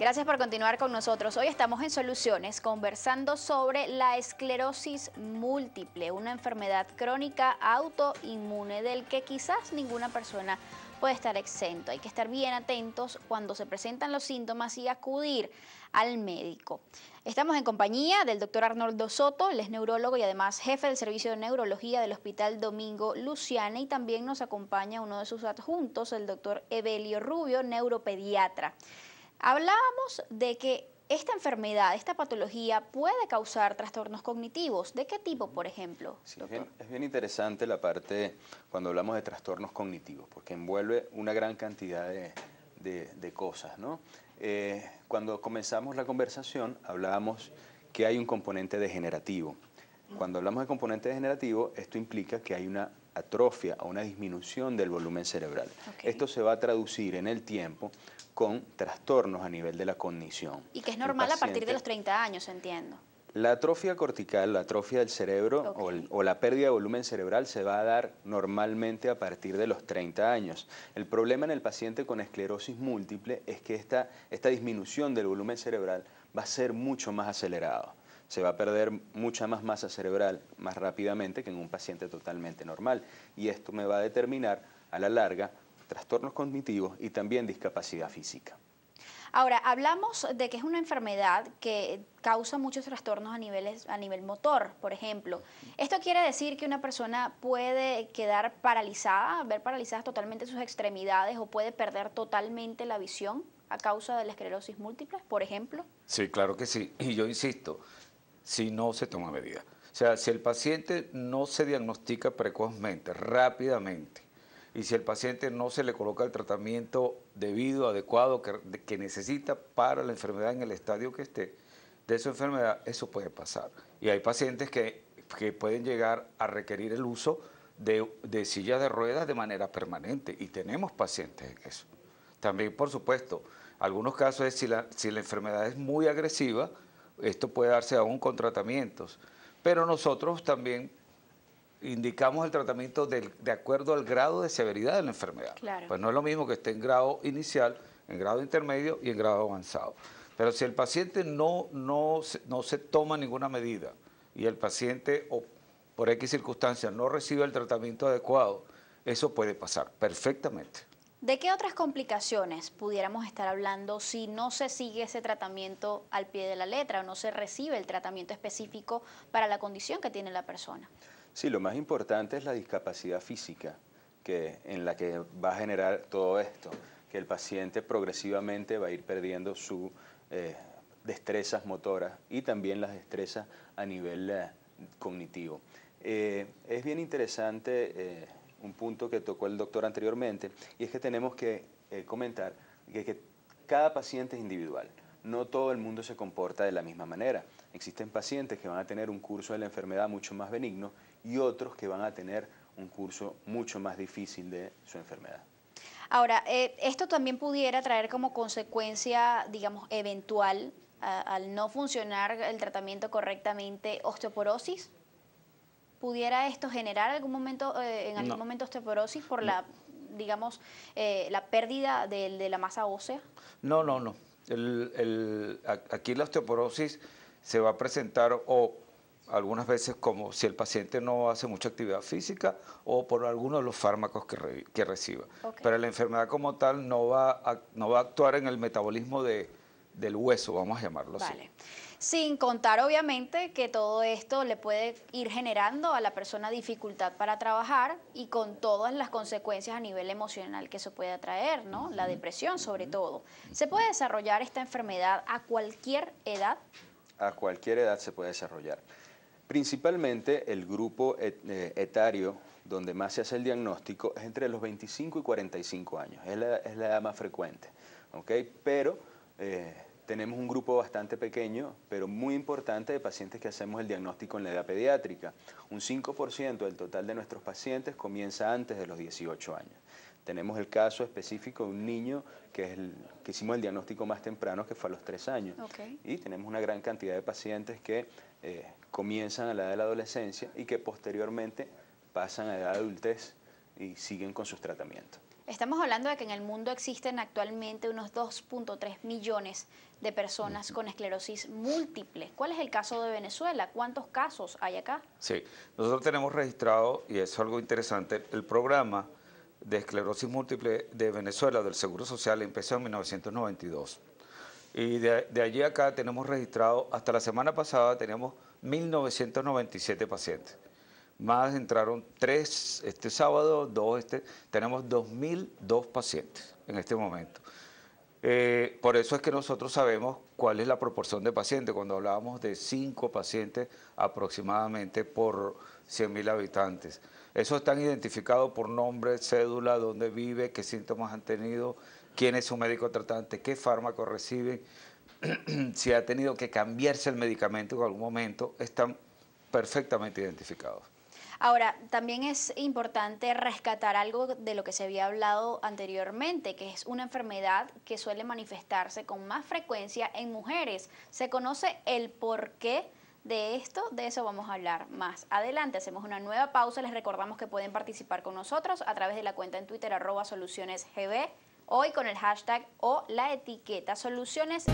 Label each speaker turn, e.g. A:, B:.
A: Gracias por continuar con nosotros. Hoy estamos en Soluciones conversando sobre la esclerosis múltiple, una enfermedad crónica autoinmune del que quizás ninguna persona puede estar exento. Hay que estar bien atentos cuando se presentan los síntomas y acudir al médico. Estamos en compañía del doctor Arnoldo Soto, él es neurólogo y además jefe del Servicio de Neurología del Hospital Domingo Luciana y también nos acompaña uno de sus adjuntos, el doctor Evelio Rubio, neuropediatra. Hablábamos de que esta enfermedad, esta patología puede causar trastornos cognitivos. ¿De qué tipo, por ejemplo?
B: es, bien, interesante la parte cuando hablamos de trastornos cognitivos, porque envuelve una gran cantidad de, cosas. Eh, cuando comenzamos la conversación hablábamos que hay un componente degenerativo. Cuando hablamos de componente degenerativo, esto implica que hay una atrofia o una disminución del volumen cerebral. Esto se va a traducir en el tiempo con trastornos a nivel de la cognición. Y
A: que es normal a partir de los 30 años, entiendo.
B: La atrofia cortical, la atrofia del cerebro o, la pérdida de volumen cerebral se va a dar normalmente a partir de los 30 años. El problema en el paciente con esclerosis múltiple es que esta, esta disminución del volumen cerebral va a ser mucho más acelerado se va a perder mucha más masa cerebral más rápidamente que en un paciente totalmente normal. Y esto me va a determinar a la larga trastornos cognitivos y también discapacidad física.
A: Ahora, hablamos de que es una enfermedad que causa muchos trastornos a, niveles, a nivel motor, por ejemplo. ¿Esto quiere decir que una persona puede quedar paralizada, ver paralizadas totalmente sus extremidades o puede perder totalmente la visión a causa de la esclerosis múltiple, por ejemplo?
C: Sí, claro que sí. Y yo insisto, si no se toma medida. O sea, si el paciente no se diagnostica precozmente, rápidamente, y si el paciente no se le coloca el tratamiento debido, adecuado, que, necesita para la enfermedad en el estadio que esté, de su enfermedad, eso puede pasar. Y hay pacientes que, pueden llegar a requerir el uso de, sillas de ruedas de manera permanente, y tenemos pacientes en eso. También, por supuesto, algunos casos es si la, si la enfermedad es muy agresiva, esto puede darse aún con tratamientos, pero nosotros también indicamos el tratamiento de acuerdo al grado de severidad de la enfermedad. Pues no es lo mismo que esté en grado inicial, en grado intermedio y en grado avanzado. Pero si el paciente no, no, no se toma ninguna medida y el paciente o por X circunstancias no recibe el tratamiento adecuado, eso puede pasar perfectamente.
A: ¿De qué otras complicaciones pudiéramos estar hablando si no se sigue ese tratamiento al pie de la letra o no se recibe el tratamiento específico para la condición que tiene la persona?
B: Sí, lo más importante es la discapacidad física que, en la que va a generar todo esto, que el paciente progresivamente va a ir perdiendo sus eh, destrezas motoras y también las destrezas a nivel eh, cognitivo. Eh, es bien interesante un punto que tocó el doctor anteriormente, y es que tenemos que eh, comentar que, cada paciente es individual. No todo el mundo se comporta de la misma manera. Existen pacientes que van a tener un curso de la enfermedad mucho más benigno y otros que van a tener un curso mucho más difícil de su enfermedad.
A: Ahora, eh, esto también pudiera traer como consecuencia, digamos, eventual al no funcionar el tratamiento correctamente, osteoporosis. ¿Pudiera esto generar algún momento, eh, en algún momento osteoporosis por la, digamos, eh, la pérdida de, la masa ósea?
C: No, no, no. aquí la osteoporosis se va a presentar o algunas veces como si el paciente no hace mucha actividad física o por alguno de los fármacos que, reciba. Pero la enfermedad como tal no va a, no va a actuar en el metabolismo de, del hueso, vamos a llamarlo vale. así.
A: Sin contar, obviamente, que todo esto le puede ir generando a la persona dificultad para trabajar y con todas las consecuencias a nivel emocional que eso puede atraer, ¿no? La depresión, sobre todo. ¿Se puede desarrollar esta enfermedad a cualquier edad?
B: A cualquier edad se puede desarrollar. Principalmente el grupo eh, etario donde más se hace el diagnóstico es entre los 25 y 45 años, es la, edad más frecuente, ¿ok? Pero eh, tenemos un grupo bastante pequeño, pero muy importante, de pacientes que hacemos el diagnóstico en la edad pediátrica. Un 5% del total de nuestros pacientes comienza antes de los 18 años. Tenemos el caso específico de un niño que, hicimos el diagnóstico más temprano, que fue a los 3 años. Y tenemos una gran cantidad de pacientes que eh, comienzan a la edad de la adolescencia y que posteriormente pasan a la edad adultez y siguen con sus tratamientos.
A: Estamos hablando de que en el mundo existen actualmente unos 2.3 millones de personas con esclerosis múltiple. ¿Cuál es el caso de Venezuela? ¿Cuántos casos hay acá?
C: Sí, nosotros tenemos registrado, y es algo interesante, el programa de esclerosis múltiple de Venezuela del Seguro Social empezó en 1992. Y de, allí acá tenemos registrado, hasta la semana pasada teníamos 1.997 pacientes más entraron tres este sábado, dos este, tenemos 2.002 pacientes en este momento. Eh, por eso es que nosotros sabemos cuál es la proporción de pacientes. Cuando hablábamos de cinco pacientes aproximadamente por 100.000 habitantes. Esos están identificados por nombre, cédula, dónde vive, qué síntomas han tenido, quién es su médico tratante, qué fármaco recibe, si ha tenido que cambiarse el medicamento en algún momento, están perfectamente identificados.
A: Ahora, también es importante rescatar algo de lo que se había hablado anteriormente, que es una enfermedad que suele manifestarse con más frecuencia en mujeres. Se conoce el porqué De esto, de eso vamos a hablar más adelante. Hacemos una nueva pausa. Les recordamos que pueden participar con nosotros a través de la cuenta en Twitter arroba solucionesgb, hoy con el hashtag o la etiqueta soluciones.